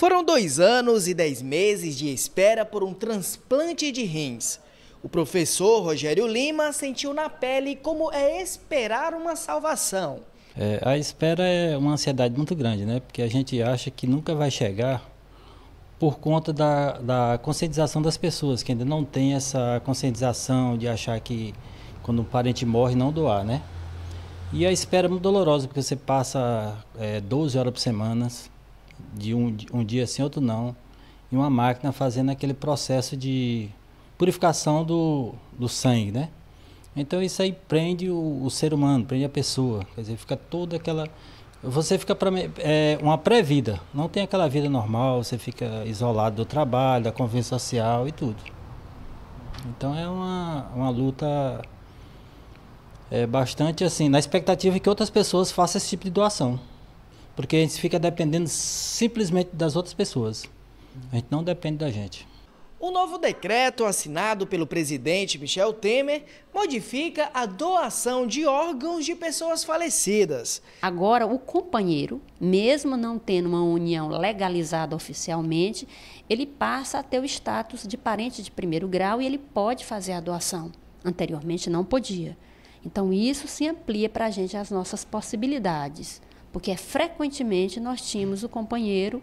Foram dois anos e dez meses de espera por um transplante de rins. O professor Rogério Lima sentiu na pele como é esperar uma salvação. É, a espera é uma ansiedade muito grande, né? Porque a gente acha que nunca vai chegar por conta da, da conscientização das pessoas, que ainda não tem essa conscientização de achar que quando um parente morre não doar, né? E a espera é muito dolorosa, porque você passa é, 12 horas por semana de um, um dia sim, outro não, e uma máquina fazendo aquele processo de purificação do, do sangue, né? Então isso aí prende o, o ser humano, prende a pessoa, quer dizer, fica toda aquela... Você fica pra, é, uma pré-vida, não tem aquela vida normal, você fica isolado do trabalho, da convivência social e tudo. Então é uma, uma luta é, bastante assim, na expectativa que outras pessoas façam esse tipo de doação. Porque a gente fica dependendo simplesmente das outras pessoas. A gente não depende da gente. O novo decreto assinado pelo presidente Michel Temer modifica a doação de órgãos de pessoas falecidas. Agora, o companheiro, mesmo não tendo uma união legalizada oficialmente, ele passa a ter o status de parente de primeiro grau e ele pode fazer a doação. Anteriormente não podia. Então, isso se amplia para a gente as nossas possibilidades. Porque frequentemente nós tínhamos o companheiro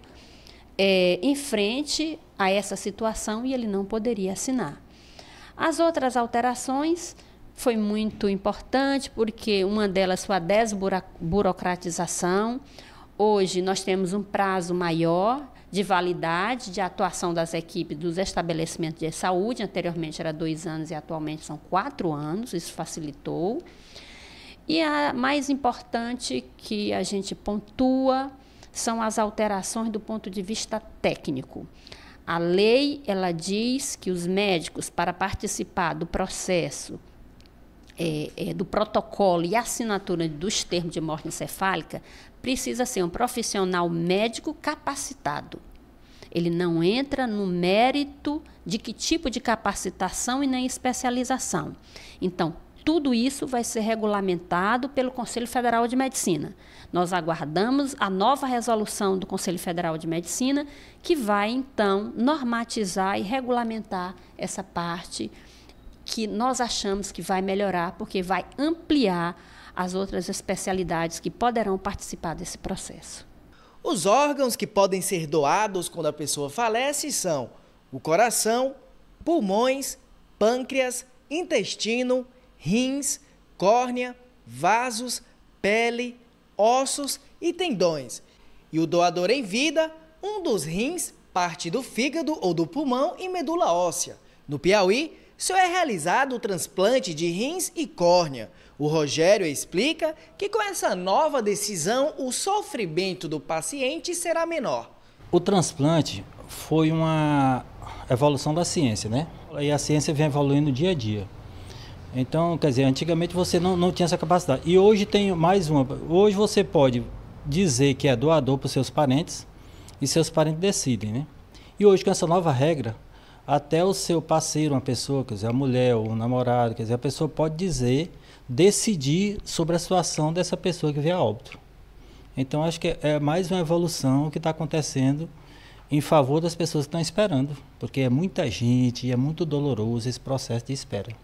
é, em frente a essa situação e ele não poderia assinar. As outras alterações foi muito importante porque uma delas foi a desburocratização. Hoje nós temos um prazo maior de validade de atuação das equipes dos estabelecimentos de saúde. Anteriormente era dois anos e atualmente são quatro anos. Isso facilitou. E a mais importante que a gente pontua são as alterações do ponto de vista técnico. A lei, ela diz que os médicos, para participar do processo é, é, do protocolo e assinatura dos termos de morte encefálica precisa ser um profissional médico capacitado. Ele não entra no mérito de que tipo de capacitação e nem especialização. Então, tudo isso vai ser regulamentado pelo Conselho Federal de Medicina. Nós aguardamos a nova resolução do Conselho Federal de Medicina, que vai então normatizar e regulamentar essa parte que nós achamos que vai melhorar, porque vai ampliar as outras especialidades que poderão participar desse processo. Os órgãos que podem ser doados quando a pessoa falece são o coração, pulmões, pâncreas, intestino, rins, córnea, vasos, pele, ossos e tendões. E o doador em vida, um dos rins, parte do fígado ou do pulmão e medula óssea. No Piauí, só é realizado o transplante de rins e córnea. O Rogério explica que com essa nova decisão o sofrimento do paciente será menor. O transplante foi uma evolução da ciência, né? E a ciência vem evoluindo dia a dia. Então, quer dizer, antigamente você não, não tinha essa capacidade. E hoje tem mais uma. Hoje você pode dizer que é doador para os seus parentes e seus parentes decidem, né? E hoje com essa nova regra, até o seu parceiro, uma pessoa, quer dizer, a mulher, o namorado, quer dizer, a pessoa pode dizer, decidir sobre a situação dessa pessoa que vê a óbito. Então, acho que é mais uma evolução que está acontecendo em favor das pessoas que estão esperando, porque é muita gente e é muito doloroso esse processo de espera.